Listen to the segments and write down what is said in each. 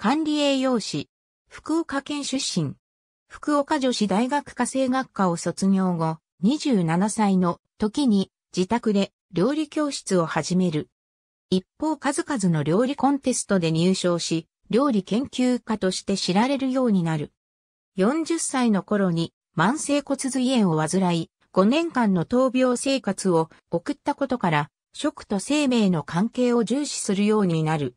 管理栄養士、福岡県出身。福岡女子大学家政学科を卒業後、27歳の時に自宅で料理教室を始める。一方数々の料理コンテストで入賞し、料理研究家として知られるようになる。40歳の頃に慢性骨髄炎を患い、5年間の闘病生活を送ったことから、食と生命の関係を重視するようになる。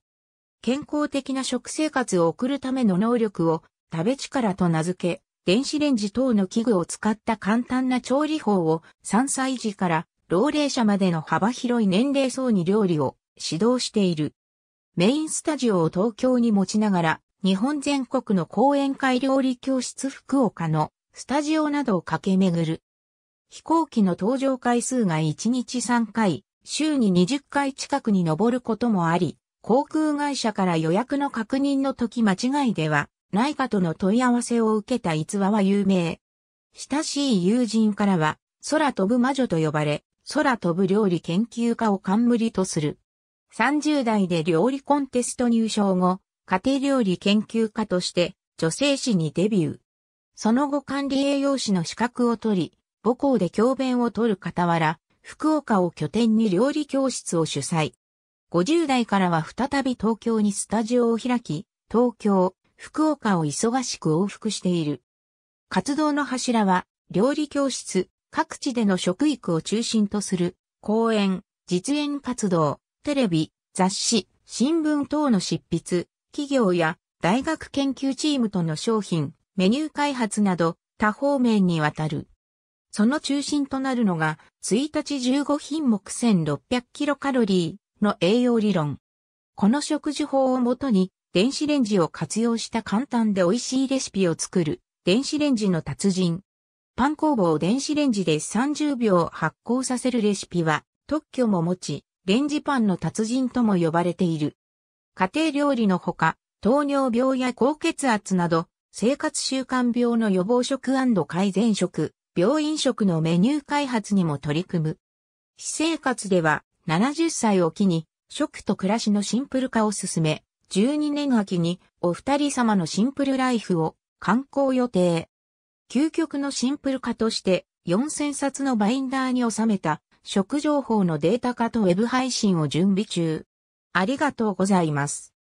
健康的な食生活を送るための能力を食べ力と名付け、電子レンジ等の器具を使った簡単な調理法を3歳児から老齢者までの幅広い年齢層に料理を指導している。メインスタジオを東京に持ちながら、日本全国の講演会料理教室福岡のスタジオなどを駆け巡る。飛行機の搭乗回数が1日3回、週に20回近くに上ることもあり、航空会社から予約の確認の時間違いではないかとの問い合わせを受けた逸話は有名。親しい友人からは空飛ぶ魔女と呼ばれ、空飛ぶ料理研究家を冠とする。30代で料理コンテスト入賞後、家庭料理研究家として女性誌にデビュー。その後管理栄養士の資格を取り、母校で教鞭を取る傍ら、福岡を拠点に料理教室を主催。50代からは再び東京にスタジオを開き、東京、福岡を忙しく往復している。活動の柱は、料理教室、各地での食育を中心とする、講演、実演活動、テレビ、雑誌、新聞等の執筆、企業や大学研究チームとの商品、メニュー開発など多方面にわたる。その中心となるのが、1日15品目1600キロカロリー。の栄養理論。この食事法をもとに、電子レンジを活用した簡単で美味しいレシピを作る、電子レンジの達人。パン工房を電子レンジで30秒発酵させるレシピは、特許も持ち、レンジパンの達人とも呼ばれている。家庭料理のほか、糖尿病や高血圧など、生活習慣病の予防食改善食、病院食のメニュー開発にも取り組む。私生活では、70歳を機に、食と暮らしのシンプル化を進め、12年秋にお二人様のシンプルライフを観光予定。究極のシンプル化として4000冊のバインダーに収めた食情報のデータ化とウェブ配信を準備中。ありがとうございます。